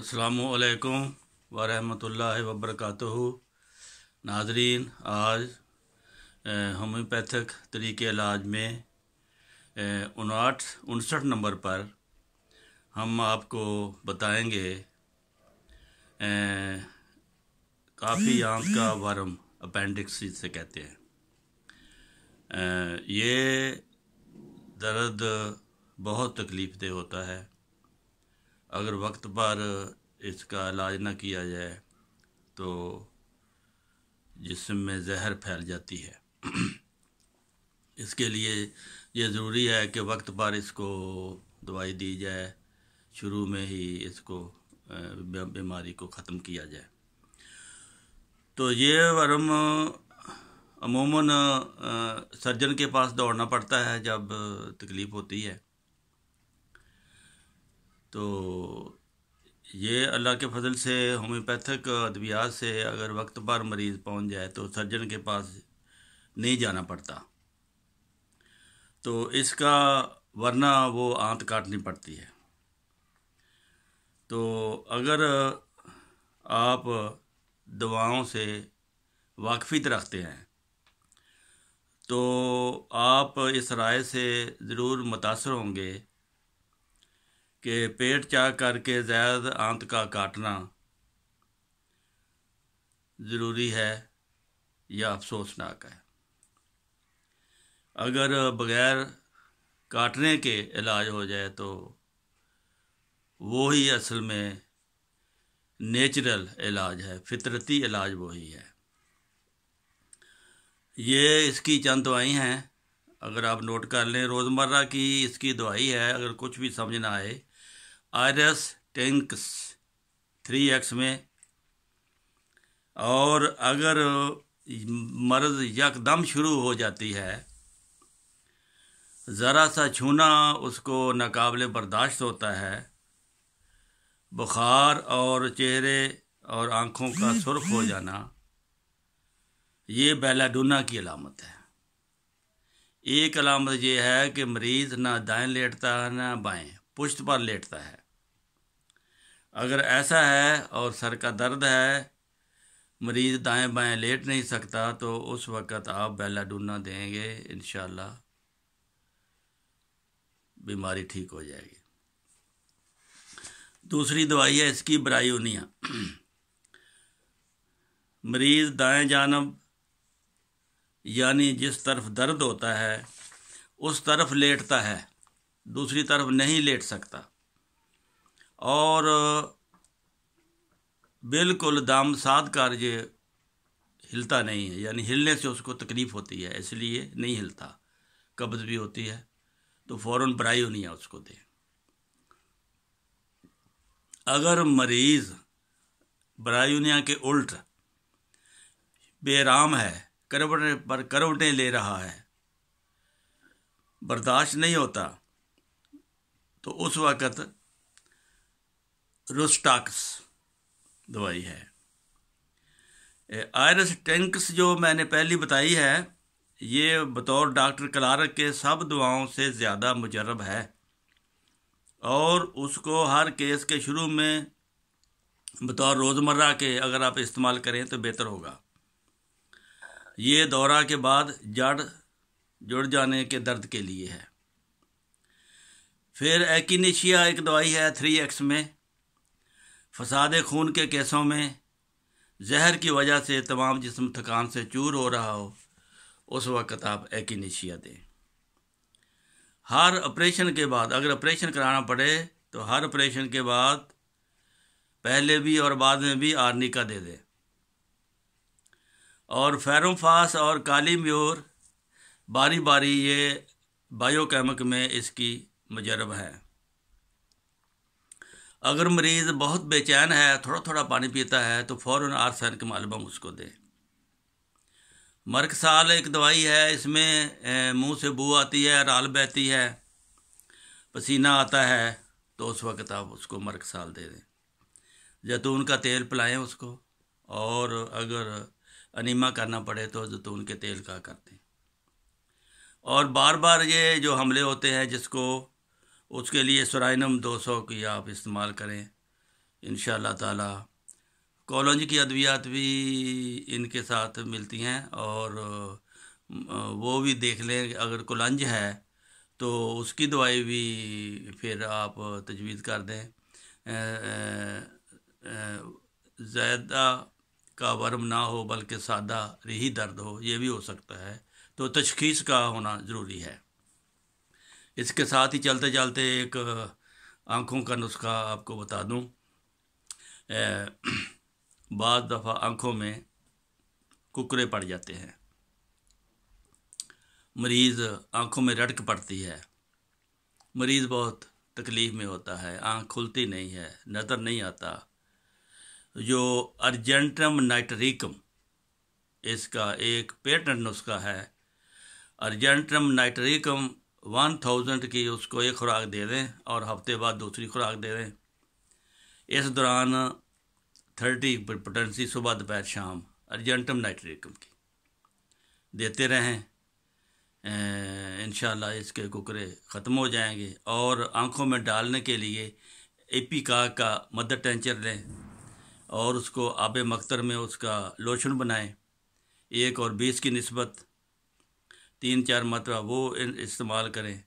असलकम वरहमल वबरक नाजरीन आज होम्योपैथिक तरीके इलाज में उनाठ उनसठ नंबर पर हम आपको बताएंगे काफ़ी आंत का वर्म अपेंडिक्स से कहते हैं ये दर्द बहुत तकलीफ़ दे होता है अगर वक्त पर इसका इलाज न किया जाए तो जिसम में जहर फैल जाती है इसके लिए ये ज़रूरी है कि वक्त पर इसको दवाई दी जाए शुरू में ही इसको बीमारी को ख़त्म किया जाए तो ये वर्म अमूमन सर्जन के पास दौड़ना पड़ता है जब तकलीफ़ होती है तो ये अल्लाह के फजल से होम्योपैथिक अद्वियात से अगर वक्त पर मरीज़ पहुंच जाए तो सर्जन के पास नहीं जाना पड़ता तो इसका वरना वो आंत काटनी पड़ती है तो अगर आप दवाओं से वाकफित रखते हैं तो आप इस राय से ज़रूर मुतासर होंगे कि पेट चा करके ज़ैद आंत का काटना ज़रूरी है या अफसोसनाक है अगर बगैर काटने के इलाज हो जाए तो वो ही असल में नेचुरल इलाज है फितरती इलाज वही है ये इसकी चंद दवाई हैं अगर आप नोट कर लें रोज़मर्रा की इसकी दवाई है अगर कुछ भी समझ ना आए R S tanks three X में और अगर मर्ज यकदम शुरू हो जाती है ज़रा सा छूना उसको नाकबले बर्दाश्त होता है बुखार और चेहरे और आँखों का सुर्ख हो जाना ये बेलाडूना की अलामत है एक अलामत यह है कि मरीज़ ना दाएं लेटता है ना बाएं पुश्त पर लेटता है अगर ऐसा है और सर का दर्द है मरीज़ दाएं बाएं लेट नहीं सकता तो उस वक़्त आप बेलाडूना देंगे इन बीमारी ठीक हो जाएगी दूसरी दवाई है इसकी ब्रायोनिया मरीज़ दाएं जानब यानी जिस तरफ दर्द होता है उस तरफ लेटता है दूसरी तरफ नहीं लेट सकता और बिल्कुल दाम साध कार्य हिलता नहीं है यानी हिलने से उसको तकलीफ़ होती है इसलिए नहीं हिलता कब्ज़ भी होती है तो फ़ौर है उसको दें अगर मरीज़ ब्रायोनिया के उल्ट बेराम है करवटे पर करवटें ले रहा है बर्दाश्त नहीं होता तो उस वक़्त रोस्टाक्स दवाई है आयरस टेंक्स जो मैंने पहली बताई है ये बतौर डॉक्टर कलारक के सब दवाओं से ज़्यादा मुजरब है और उसको हर केस के शुरू में बतौर रोज़मर्रा के अगर आप इस्तेमाल करें तो बेहतर होगा ये दौरा के बाद जड़ जुड़ जाने के दर्द के लिए है फिर एकिनिशिया एक दवाई है थ्री एक्स में फसाद खून के केसों में जहर की वजह से तमाम जिसम थकान से चूर हो रहा हो उस वक़्त आप एक निशिया दें हर ऑपरेशन के बाद अगर ऑपरेशन कराना पड़े तो हर ऑपरेशन के बाद पहले भी और बाद में भी आर्निका दे दें और फेरोफास और काली म्योर बारी बारी ये बायोकेमिक में इसकी मजरब है अगर मरीज़ बहुत बेचैन है थोड़ा थोड़ा पानी पीता है तो फ़ौर आरसैन के मालबम उसको दें साल एक दवाई है इसमें मुंह से बू आती है राल बहती है पसीना आता है तो उस वक्त आप उसको साल दे दें जैतून का तेल पिलाएं उसको और अगर अनिमा करना पड़े तो जैतून के तेल का कर दें और बार बार ये जो हमले होते हैं जिसको उसके लिए सराइनम दो सौ की आप इस्तेमाल करें इन ताला कॉलोजी की अद्वियात भी इनके साथ मिलती हैं और वो भी देख लें अगर कोलंज है तो उसकी दवाई भी फिर आप तजवीज़ कर दें ज़्यादा का वर्म ना हो बल्कि सादा रही दर्द हो ये भी हो सकता है तो तशखीस का होना ज़रूरी है इसके साथ ही चलते चलते एक आँखों का नुस्खा आपको बता दूँ बाद दफ़ा आँखों में कुकरे पड़ जाते हैं मरीज़ आँखों में रटक पड़ती है मरीज़ बहुत तकलीफ़ में होता है आँख खुलती नहीं है नज़र नहीं आता जो अर्जेंटम नाइटरिकम इसका एक पेटेंट नुस्खा है अर्जेंटम नाइटरिकम वन थाउजेंड की उसको एक खुराक दे दें और हफ्ते बाद दूसरी खुराक दे दें इस दौरान थर्टी पोटेंसी सुबह दोपहर शाम अर्जेंटम नाइट्रिकम की देते रहें इन इसके कुकरे ख़त्म हो जाएंगे और आँखों में डालने के लिए एपिका का मदर टेंचर लें और उसको आब मख्तर में उसका लोशन बनाएं एक और बीस की नस्बत तीन चार मात्रा वो इस्तेमाल करें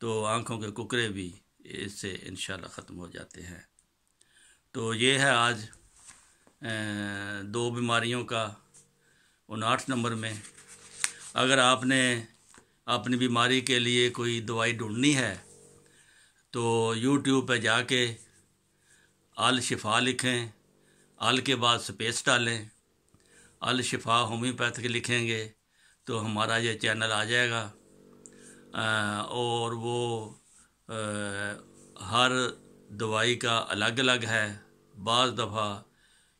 तो आँखों के कुकरे भी इससे इन ख़त्म हो जाते हैं तो ये है आज दो बीमारियों का आठ नंबर में अगर आपने अपनी बीमारी के लिए कोई दवाई ढूंढनी है तो यूट्यूब पर जाके अल शिफा लिखें अल के बाद स्पेस डालें अल शिफा होम्योपैथिक लिखेंगे तो हमारा ये चैनल आ जाएगा आ, और वो आ, हर दवाई का अलग अलग है बज़ दफ़ा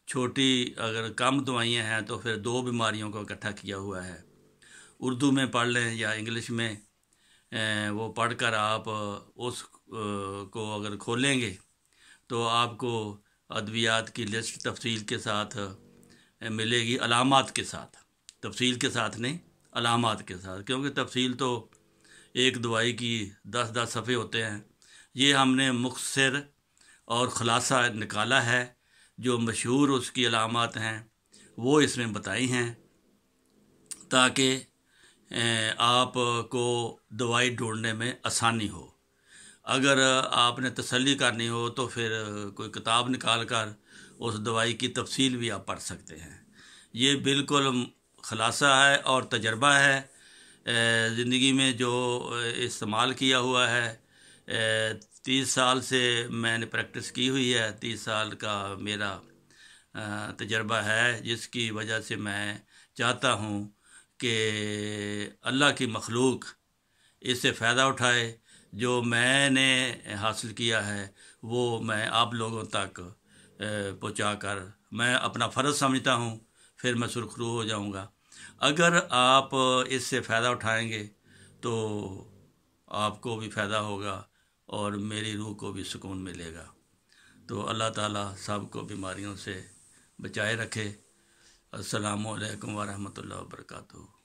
छोटी अगर कम दवाइयाँ हैं तो फिर दो बीमारियों को इकट्ठा किया हुआ है उर्दू में पढ़ लें या इंग्लिश में वो पढ़कर आप उस को अगर खोलेंगे तो आपको अद्वियात की लिस्ट तफसील के साथ मिलेगी अलामत के साथ तफसील के साथ नहीं अलामत के साथ क्योंकि तफसील तो एक दवाई की दस दस सफ़े होते हैं ये हमने मुखसर और ख़ुलासा निकाला है जो मशहूर उसकी अलामत हैं वो इसमें बताई हैं ताकि आप को दवाई ढूंढने में आसानी हो अगर आपने तसल्ली करनी हो तो फिर कोई किताब निकाल कर उस दवाई की तफसील भी आप पढ़ सकते हैं ये बिल्कुल खलासा है और तजर्बा है ज़िंदगी में जो इस्तेमाल किया हुआ है तीस साल से मैंने प्रैक्टिस की हुई है तीस साल का मेरा तजर्बा है जिसकी वजह से मैं चाहता हूँ कि अल्लाह की मखलूक इससे फ़ायदा उठाए जो मैंने हासिल किया है वो मैं आप लोगों तक पहुँचा कर मैं अपना फ़र्ज़ समझता हूँ फिर मैं सुरखरू हो जाऊँगा अगर आप इससे फ़ायदा उठाएंगे तो आपको भी फ़ायदा होगा और मेरी रूह को भी सुकून मिलेगा तो अल्लाह ताला को बीमारियों से बचाए रखे असलकम वरहमल वर्का